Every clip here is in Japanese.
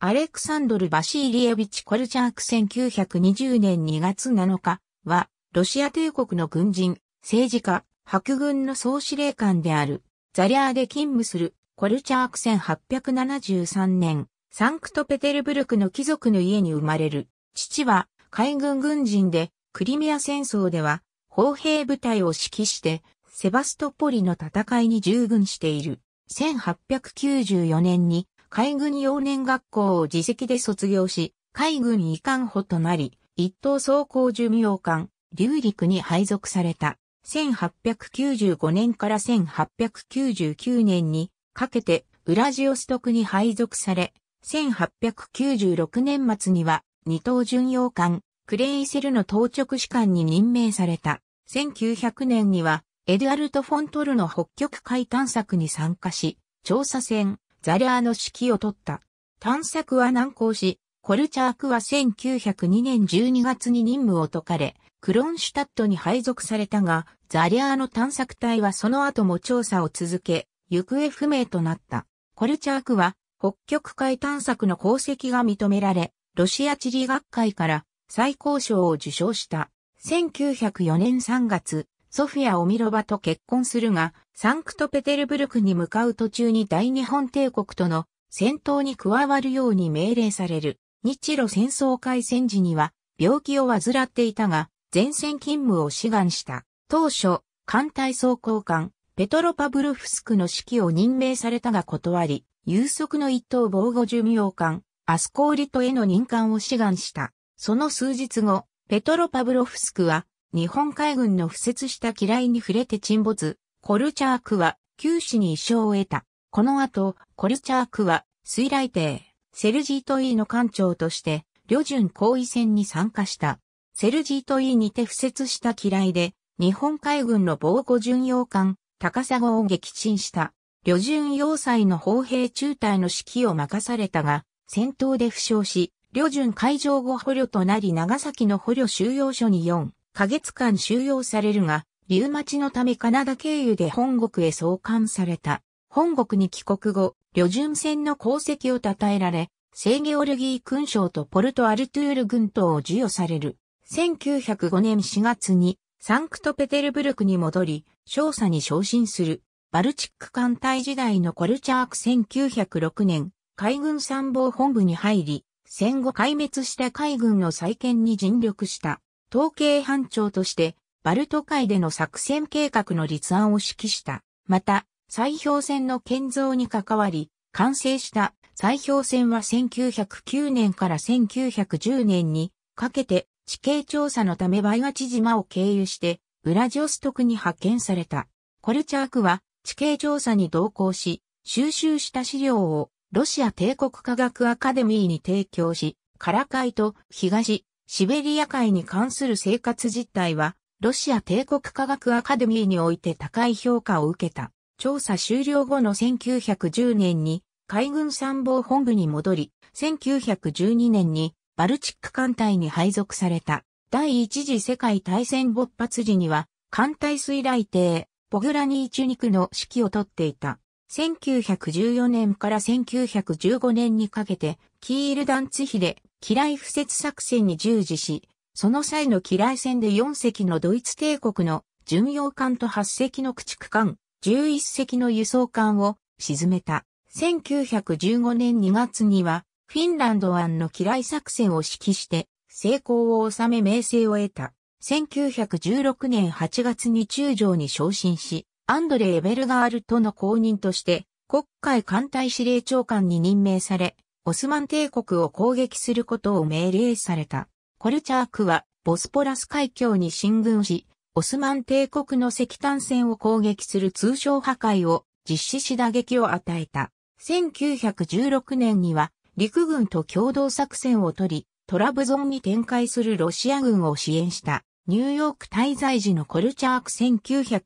アレクサンドル・バシーリエビチ・コルチャーク1920年2月7日は、ロシア帝国の軍人、政治家、白軍の総司令官である、ザリャーで勤務する、コルチャーク1873年、サンクトペテルブルクの貴族の家に生まれる。父は、海軍軍人で、クリミア戦争では、砲兵部隊を指揮して、セバストポリの戦いに従軍している。1894年に海軍幼年学校を自席で卒業し、海軍遺憾補となり、一等装甲寿命艦、流陸に配属された。1895年から1899年にかけてウラジオストクに配属され、1896年末には二等巡洋艦クレイセルの当直士官に任命された。1900年にはエドゥアルト・フォントルの北極海探索に参加し、調査船ザリャーの指揮を取った。探索は難航し、コルチャークは1902年12月に任務を解かれ、クロンシュタットに配属されたが、ザリャーの探索隊はその後も調査を続け、行方不明となった。コルチャークは北極海探索の功績が認められ、ロシア地理学会から最高賞を受賞した。1904年3月、ソフィア・オミロバと結婚するが、サンクトペテルブルクに向かう途中に大日本帝国との戦闘に加わるように命令される。日露戦争開戦時には病気を患っていたが、前線勤務を志願した。当初、艦隊総高官、ペトロパブルフスクの指揮を任命されたが断り、有足の一等防護寿命艦、アスコーリトへの任官を志願した。その数日後、ペトロパブロフスクは日本海軍の敷設した機雷に触れて沈没、コルチャークは九死に一生を得た。この後、コルチャークは水雷艇、セルジートーの艦長として、旅順行為戦に参加した。セルジートーにて敷設した機雷で、日本海軍の防護巡洋艦、高砂を撃沈した。旅順要塞の砲兵中隊の指揮を任されたが、戦闘で負傷し、旅順海上後捕虜となり長崎の捕虜収容所に4ヶ月間収容されるが、リウマチのためカナダ経由で本国へ送還された。本国に帰国後、旅順船の功績を称えられ、聖ゲオルギー勲章とポルトアルトゥール軍等を授与される。1905年4月にサンクトペテルブルクに戻り、少佐に昇進する。バルチック艦隊時代のコルチャーク1906年、海軍参謀本部に入り、戦後壊滅した海軍の再建に尽力した。統計班長として、バルト海での作戦計画の立案を指揮した。また、砕氷船の建造に関わり、完成した砕氷船は1909年から1910年にかけて地形調査のためバイガチ島を経由してウラジオストクに派遣された。コルチャークは地形調査に同行し、収集した資料をロシア帝国科学アカデミーに提供し、カラカイと東シベリア海に関する生活実態は、ロシア帝国科学アカデミーにおいて高い評価を受けた。調査終了後の1910年に海軍参謀本部に戻り、1912年にバルチック艦隊に配属された。第一次世界大戦勃発時には、艦隊水雷艇、ポグラニーチュニクの指揮をとっていた。1914年から1915年にかけて、キールダンツ比で、機雷不設作戦に従事し、その際の機雷戦で4隻のドイツ帝国の巡洋艦と8隻の駆逐艦、11隻の輸送艦を沈めた。1915年2月には、フィンランド湾の機雷作戦を指揮して、成功を収め名声を得た。1916年8月に中将に昇進し、アンドレ・エベルガールとの公認として、国会艦隊司令長官に任命され、オスマン帝国を攻撃することを命令された。コルチャークは、ボスポラス海峡に進軍し、オスマン帝国の石炭船を攻撃する通商破壊を実施し打撃を与えた。1916年には陸軍と共同作戦を取り、トラブゾンに展開するロシア軍を支援した。ニューヨーク滞在時のコルチャーク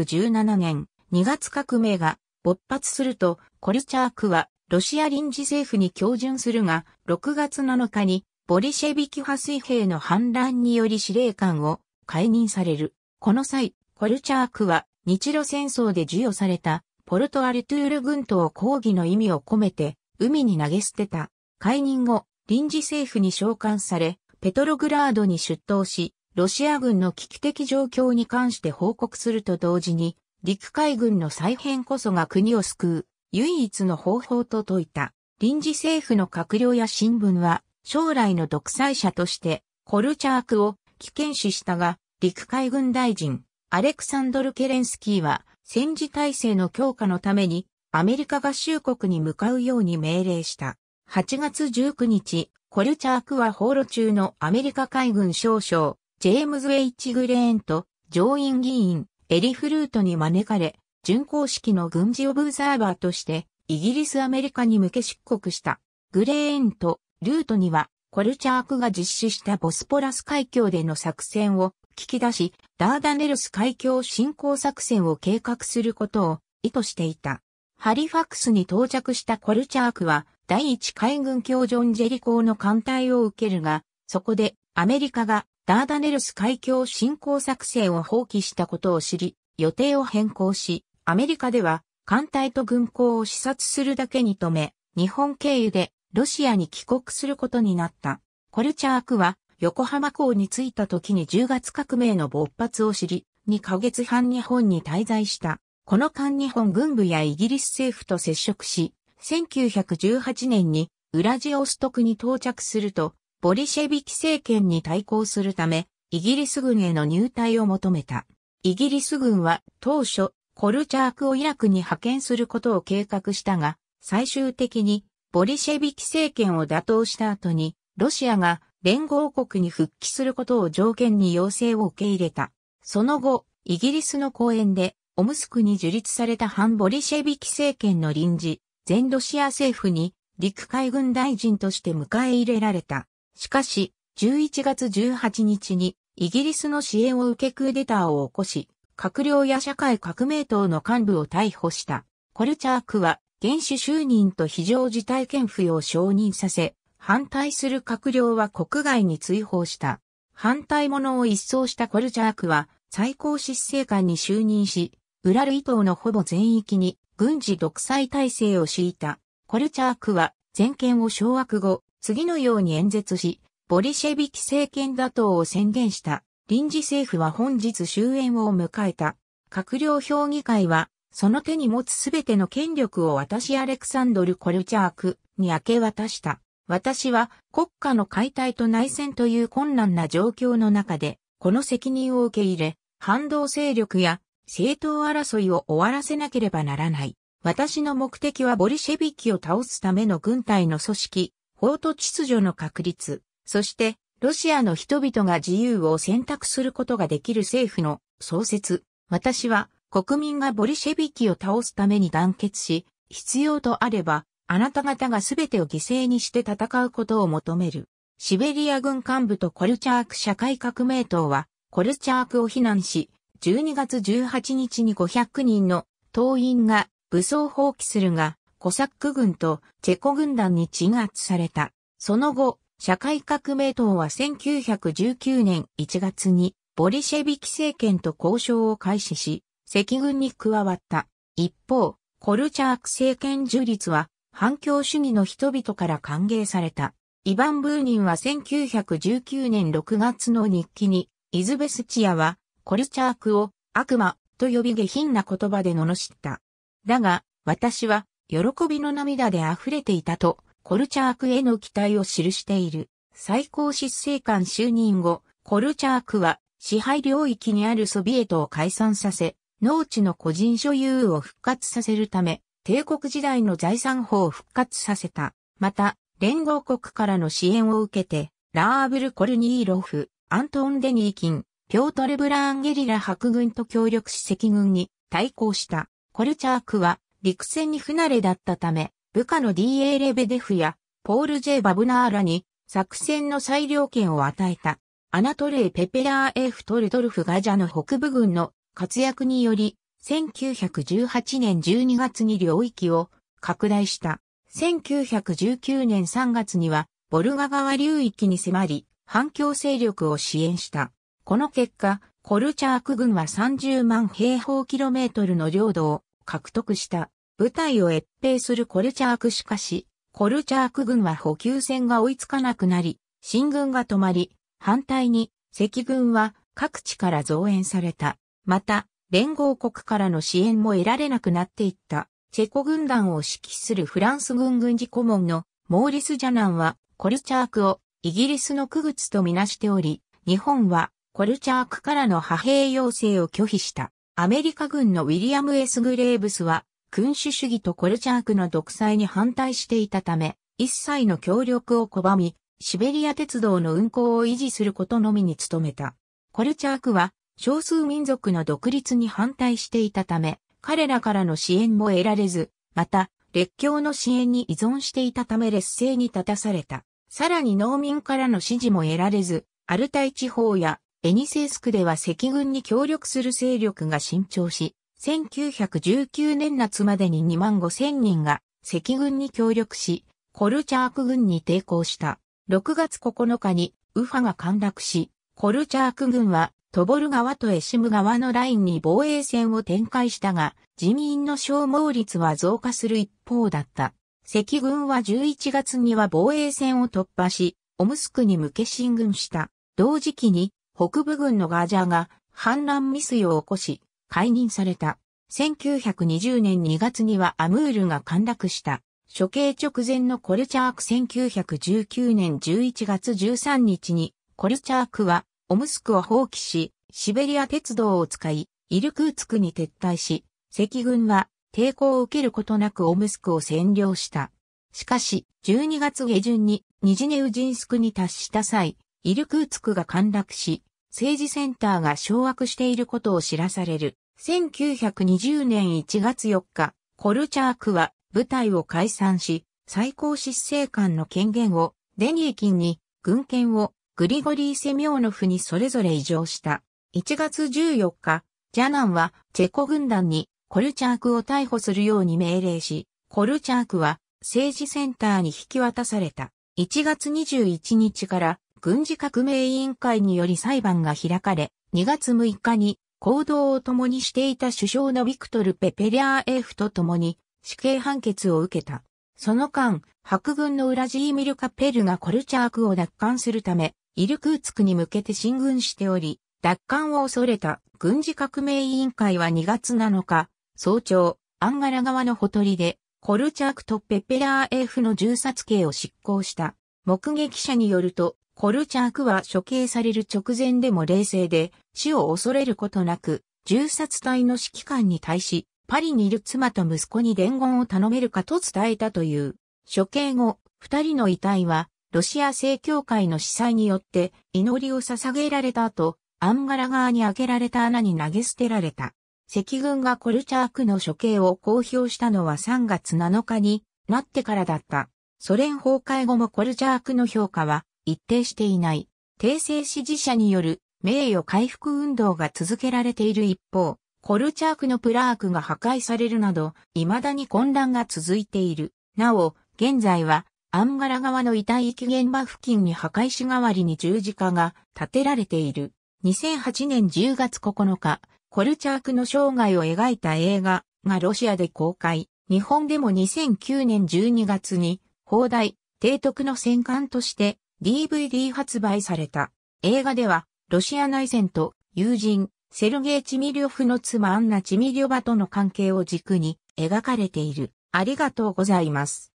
1917年2月革命が勃発すると、コルチャークはロシア臨時政府に協準するが、6月7日に、ボリシェビキ派水兵の反乱により司令官を解任される。この際、コルチャークは日露戦争で授与されたポルトアルトゥール軍島抗議の意味を込めて海に投げ捨てた。解任後、臨時政府に召喚され、ペトログラードに出頭し、ロシア軍の危機的状況に関して報告すると同時に、陸海軍の再編こそが国を救う唯一の方法と説いた。臨時政府の閣僚や新聞は、将来の独裁者として、コルチャークを危険視したが、陸海軍大臣、アレクサンドル・ケレンスキーは、戦時体制の強化のために、アメリカ合衆国に向かうように命令した。8月19日、コルチャークは放路中のアメリカ海軍少将、ジェームズ・ウェイチ・グレーンと、上院議員、エリフルートに招かれ、巡航式の軍事オブザーバーとして、イギリスアメリカに向け出国した。グレーンとルートには、コルチャークが実施したボスポラス海峡での作戦を聞き出し、ダーダネルス海峡進行作戦を計画することを意図していた。ハリファクスに到着したコルチャークは、第一海軍教ジョン・ジェリコーの艦隊を受けるが、そこでアメリカがダーダネルス海峡進行作戦を放棄したことを知り、予定を変更し、アメリカでは艦隊と軍港を視察するだけに止め、日本経由でロシアに帰国することになった。コルチャークは横浜港に着いた時に10月革命の勃発を知り、2ヶ月半日本に滞在した。この間日本軍部やイギリス政府と接触し、1918年にウラジオストクに到着すると、ボリシェビキ政権に対抗するため、イギリス軍への入隊を求めた。イギリス軍は当初コルチャークをイラクに派遣することを計画したが、最終的にボリシェビキ政権を打倒した後に、ロシアが連合国に復帰することを条件に要請を受け入れた。その後、イギリスの公演で、オムスクに樹立された反ボリシェビキ政権の臨時、全ロシア政府に陸海軍大臣として迎え入れられた。しかし、11月18日にイギリスの支援を受けクーデターを起こし、閣僚や社会革命党の幹部を逮捕した。コルチャークは、原首就任と非常事態権付与を承認させ、反対する閣僚は国外に追放した。反対者を一掃したコルチャークは、最高執政官に就任し、ウラルイ藤のほぼ全域に軍事独裁体制を敷いた。コルチャークは、全権を掌握後、次のように演説し、ボリシェビキ政権打倒を宣言した。臨時政府は本日終焉を迎えた。閣僚評議会は、その手に持つすべての権力を私アレクサンドル・コルチャークに明け渡した。私は国家の解体と内戦という困難な状況の中で、この責任を受け入れ、反動勢力や政党争いを終わらせなければならない。私の目的はボリシェビキを倒すための軍隊の組織、法と秩序の確立、そしてロシアの人々が自由を選択することができる政府の創設。私は国民がボリシェビキを倒すために団結し、必要とあれば、あなた方が全てを犠牲にして戦うことを求める。シベリア軍幹部とコルチャーク社会革命党は、コルチャークを非難し、12月18日に500人の党員が武装放棄するが、コサック軍とチェコ軍団に鎮圧された。その後、社会革命党は1919年1月にボリシェビキ政権と交渉を開始し、赤軍に加わった。一方、コルチャーク政権樹立は反共主義の人々から歓迎された。イヴァン・ブーニンは1919年6月の日記に、イズベスチアはコルチャークを悪魔と呼び下品な言葉で罵った。だが、私は喜びの涙で溢れていたとコルチャークへの期待を記している。最高執政官就任後、コルチャークは支配領域にあるソビエトを解散させ、農地の個人所有を復活させるため、帝国時代の財産法を復活させた。また、連合国からの支援を受けて、ラーブル・コルニーロフ、アントン・デニーキン、ピョートル・ブラーンゲリラ白軍と協力し赤軍に対抗した。コルチャークは陸戦に不慣れだったため、部下の D.A. レベデフやポール・ジェ J・ バブナーらに作戦の裁量権を与えた。アナトレイ・ペペラー・エフトルドルフガジャの北部軍の活躍により、1918年12月に領域を拡大した。1919年3月には、ボルガ川流域に迫り、反共勢力を支援した。この結果、コルチャーク軍は30万平方キロメートルの領土を獲得した。部隊を越兵するコルチャークしかし、コルチャーク軍は補給線が追いつかなくなり、進軍が止まり、反対に赤軍は各地から増援された。また、連合国からの支援も得られなくなっていった。チェコ軍団を指揮するフランス軍軍事顧問のモーリス・ジャナンはコルチャークをイギリスの区別とみなしており、日本はコルチャークからの派兵要請を拒否した。アメリカ軍のウィリアム・エスグレーブスは君主主義とコルチャークの独裁に反対していたため、一切の協力を拒み、シベリア鉄道の運行を維持することのみに努めた。コルチャークは少数民族の独立に反対していたため、彼らからの支援も得られず、また、列強の支援に依存していたため劣勢に立たされた。さらに農民からの支持も得られず、アルタイ地方やエニセースクでは赤軍に協力する勢力が伸長し、1919年夏までに2万5千人が赤軍に協力し、コルチャーク軍に抵抗した。6月9日にウファが陥落し、コルチャーク軍はトボル川とエシム川のラインに防衛線を展開したが、人民の消耗率は増加する一方だった。赤軍は11月には防衛線を突破し、オムスクに向け進軍した。同時期に北部軍のガージャーが反乱未遂を起こし、解任された。1920年2月にはアムールが陥落した。処刑直前のコルチャーク1919年11月13日に、コルチャークはオムスクを放棄し、シベリア鉄道を使い、イルクーツクに撤退し、赤軍は抵抗を受けることなくオムスクを占領した。しかし、12月下旬にニジネウジンスクに達した際、イルクーツクが陥落し、政治センターが掌握していることを知らされる。1920年1月4日、コルチャークは部隊を解散し、最高執政官の権限をデニーキンに、軍権をグリゴリー・セミョーノフにそれぞれ移譲した。1月14日、ジャナンはチェコ軍団にコルチャークを逮捕するように命令し、コルチャークは政治センターに引き渡された。1月21日から軍事革命委員会により裁判が開かれ、2月6日に行動を共にしていた首相のビクトル・ペペリャーエフと共に死刑判決を受けた。その間、白軍のウラジーミル・カペルがコルチャークを奪還するため、イルクーツクに向けて進軍しており、奪還を恐れた軍事革命委員会は2月7日、早朝、アンガラ側のほとりで、コルチャークとペペラー F の銃殺刑を執行した。目撃者によると、コルチャークは処刑される直前でも冷静で、死を恐れることなく、銃殺隊の指揮官に対し、パリにいる妻と息子に伝言を頼めるかと伝えたという。処刑後、二人の遺体は、ロシア正教会の司祭によって祈りを捧げられた後、アンガラ側に開けられた穴に投げ捨てられた。赤軍がコルチャークの処刑を公表したのは3月7日になってからだった。ソ連崩壊後もコルチャークの評価は一定していない、帝政支持者による名誉回復運動が続けられている一方、コルチャークのプラークが破壊されるなど、未だに混乱が続いている。なお、現在は、アンガラ川の遺体遺棄現場付近に破壊し代わりに十字架が建てられている。2008年10月9日、コルチャークの生涯を描いた映画がロシアで公開。日本でも2009年12月に、砲台、提督の戦艦として DVD 発売された。映画では、ロシア内戦と友人、セルゲイ・チミリョフの妻アンナ・チミリョバとの関係を軸に描かれている。ありがとうございます。